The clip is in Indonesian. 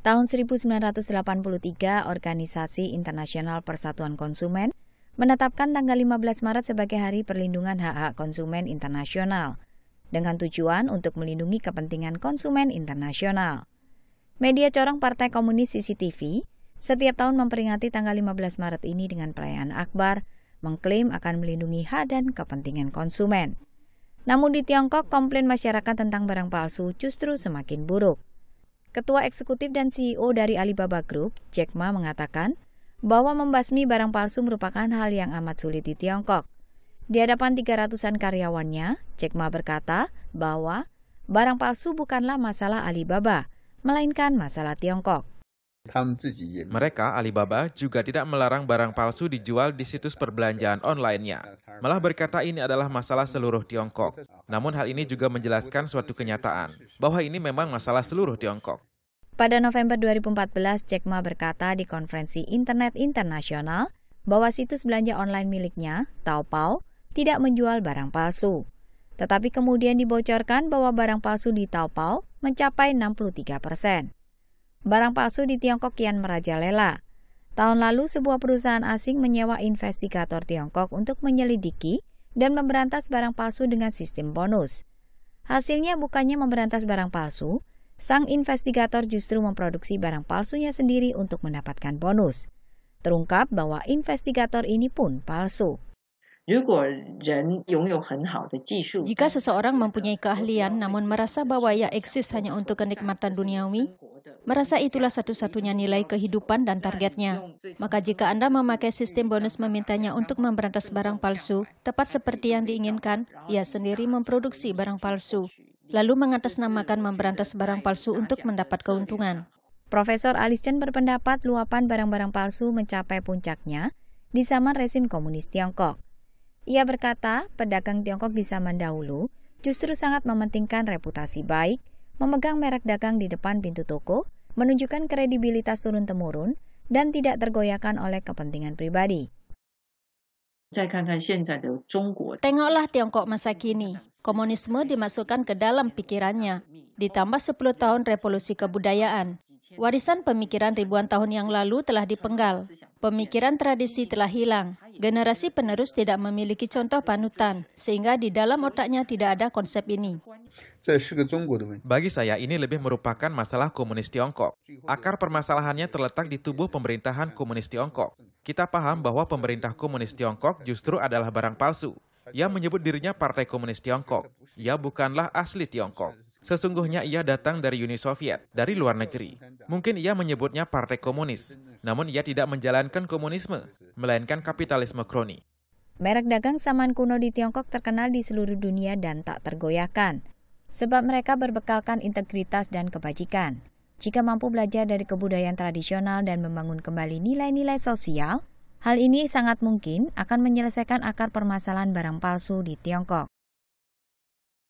Tahun 1983, Organisasi Internasional Persatuan Konsumen menetapkan tanggal 15 Maret sebagai Hari Perlindungan Hak-Hak Konsumen Internasional dengan tujuan untuk melindungi kepentingan konsumen internasional. Media corong Partai Komunis CCTV setiap tahun memperingati tanggal 15 Maret ini dengan perayaan akbar, mengklaim akan melindungi hak dan kepentingan konsumen. Namun di Tiongkok, komplain masyarakat tentang barang palsu justru semakin buruk. Ketua Eksekutif dan CEO dari Alibaba Group, Jack Ma, mengatakan bahwa membasmi barang palsu merupakan hal yang amat sulit di Tiongkok. Di hadapan 300-an karyawannya, Jack Ma berkata bahwa barang palsu bukanlah masalah Alibaba, melainkan masalah Tiongkok. Mereka, Alibaba, juga tidak melarang barang palsu dijual di situs perbelanjaan online-nya. Malah berkata ini adalah masalah seluruh Tiongkok. Namun hal ini juga menjelaskan suatu kenyataan, bahwa ini memang masalah seluruh Tiongkok. Pada November 2014, Jack Ma berkata di konferensi internet internasional bahwa situs belanja online miliknya, Taobao, tidak menjual barang palsu. Tetapi kemudian dibocorkan bahwa barang palsu di Taobao mencapai 63 persen. Barang palsu di Tiongkok kian merajalela. Tahun lalu, sebuah perusahaan asing menyewa investigator Tiongkok untuk menyelidiki dan memberantas barang palsu dengan sistem bonus. Hasilnya bukannya memberantas barang palsu, sang investigator justru memproduksi barang palsunya sendiri untuk mendapatkan bonus. Terungkap bahwa investigator ini pun palsu. Jika seseorang mempunyai keahlian namun merasa bahwa ia eksis hanya untuk kenikmatan duniawi, merasa itulah satu-satunya nilai kehidupan dan targetnya. Maka jika Anda memakai sistem bonus memintanya untuk memberantas barang palsu, tepat seperti yang diinginkan, ia sendiri memproduksi barang palsu, lalu mengatasnamakan memberantas barang palsu untuk mendapat keuntungan. Profesor Alisten berpendapat luapan barang-barang palsu mencapai puncaknya di zaman rezim komunis Tiongkok. Ia berkata, pedagang Tiongkok di zaman dahulu justru sangat mementingkan reputasi baik, memegang merek dagang di depan pintu toko, menunjukkan kredibilitas turun-temurun dan tidak tergoyahkan oleh kepentingan pribadi. Tengoklah Tiongkok masa kini. Komunisme dimasukkan ke dalam pikirannya. Ditambah 10 tahun revolusi kebudayaan. Warisan pemikiran ribuan tahun yang lalu telah dipenggal. Pemikiran tradisi telah hilang. Generasi penerus tidak memiliki contoh panutan, sehingga di dalam otaknya tidak ada konsep ini. Bagi saya, ini lebih merupakan masalah komunis Tiongkok. Akar permasalahannya terletak di tubuh pemerintahan komunis Tiongkok. Kita paham bahwa pemerintah komunis Tiongkok justru adalah barang palsu. Ia menyebut dirinya Partai Komunis Tiongkok. Ia bukanlah asli Tiongkok. Sesungguhnya ia datang dari Uni Soviet, dari luar negeri. Mungkin ia menyebutnya partai komunis, namun ia tidak menjalankan komunisme, melainkan kapitalisme kroni. Merek dagang saman kuno di Tiongkok terkenal di seluruh dunia dan tak tergoyahkan, sebab mereka berbekalkan integritas dan kebajikan. Jika mampu belajar dari kebudayaan tradisional dan membangun kembali nilai-nilai sosial, hal ini sangat mungkin akan menyelesaikan akar permasalahan barang palsu di Tiongkok.